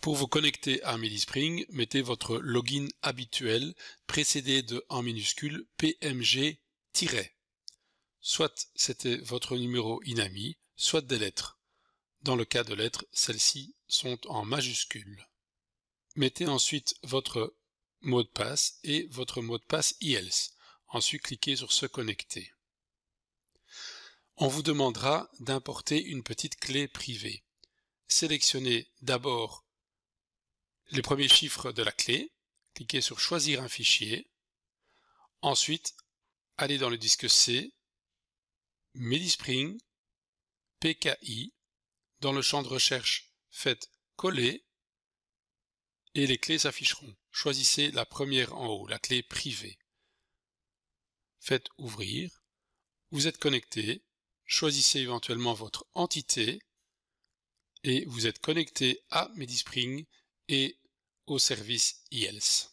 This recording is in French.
Pour vous connecter à MediSpring, mettez votre login habituel précédé de en minuscule PMG- soit c'était votre numéro inami, soit des lettres. Dans le cas de lettres, celles-ci sont en majuscules. Mettez ensuite votre mot de passe et votre mot de passe IELTS. Ensuite, cliquez sur Se connecter. On vous demandera d'importer une petite clé privée. Sélectionnez d'abord les premiers chiffres de la clé, cliquez sur Choisir un fichier, ensuite allez dans le disque C, Medispring, PKI, dans le champ de recherche faites Coller et les clés s'afficheront. Choisissez la première en haut, la clé privée. Faites Ouvrir, vous êtes connecté, choisissez éventuellement votre entité et vous êtes connecté à Medispring et au service IELTS.